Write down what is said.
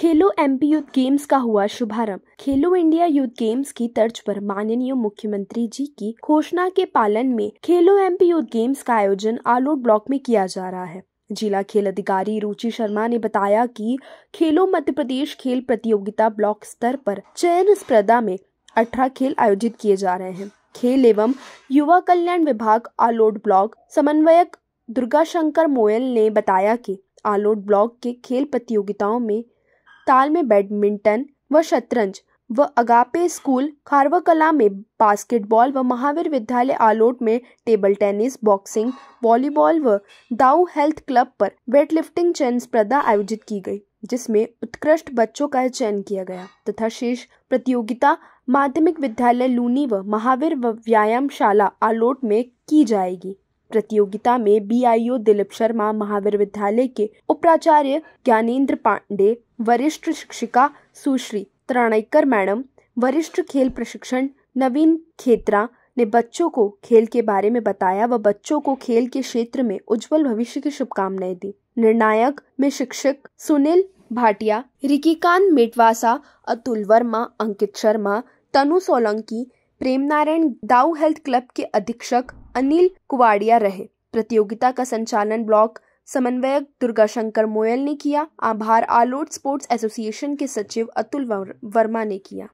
खेलो MP youth games का हुआ शुभारंभ खेलो इंडिया यूथ गेम्स की तर्ज पर माननीय मुख्यमंत्री जी की घोषणा के पालन में खेलो एमपी यूथ गेम्स का आयोजन आलोट ब्लॉक में किया जा रहा है जिला खेल अधिकारी रुचि शर्मा ने बताया कि खेलो मध्य प्रदेश खेल प्रतियोगिता ब्लॉक स्तर पर चयन स्पर्धा में अठारह खेल आयोजित किए जा रहे हैं खेल एवं युवा कल्याण विभाग आलोट ब्लॉक समन्वयक दुर्गा शंकर मोयल ने बताया कि आलोट ब्लॉक के खेल प्रतियोगिताओं में ताल में बैडमिंटन व शतरंज व अगापे स्कूल खारवाकला में बास्केटबॉल व महावीर विद्यालय आलोट में टेबल टेनिस बॉक्सिंग वॉलीबॉल व दाऊ हेल्थ क्लब पर वेटलिफ्टिंग चयन स्पर्धा आयोजित की गई जिसमें उत्कृष्ट बच्चों का चयन किया गया तथा शेष प्रतियोगिता माध्यमिक विद्यालय लूनी व महावीर व व्यायामशाला आलोट में की जाएगी प्रतियोगिता में बीआईओ दिलीप शर्मा महावीर विद्यालय के उपाचार्य ज्ञानेन्द्र पांडे वरिष्ठ शिक्षिका सुश्री त्राणकर मैडम वरिष्ठ खेल प्रशिक्षण नवीन खेतरा ने बच्चों को खेल के बारे में बताया व बच्चों को खेल के क्षेत्र में उज्जवल भविष्य की शुभकामनाएं दी निर्णायक में शिक्षक सुनील भाटिया रिकीकांत मेटवासा अतुल वर्मा अंकित शर्मा तनु सोलंकी प्रेम नारायण दाऊ हेल्थ क्लब के अधीक्षक अनिल कुवाड़िया रहे प्रतियोगिता का संचालन ब्लॉक समन्वयक दुर्गा शंकर मोयल ने किया आभार आलोट स्पोर्ट्स एसोसिएशन के सचिव अतुल वर्मा ने किया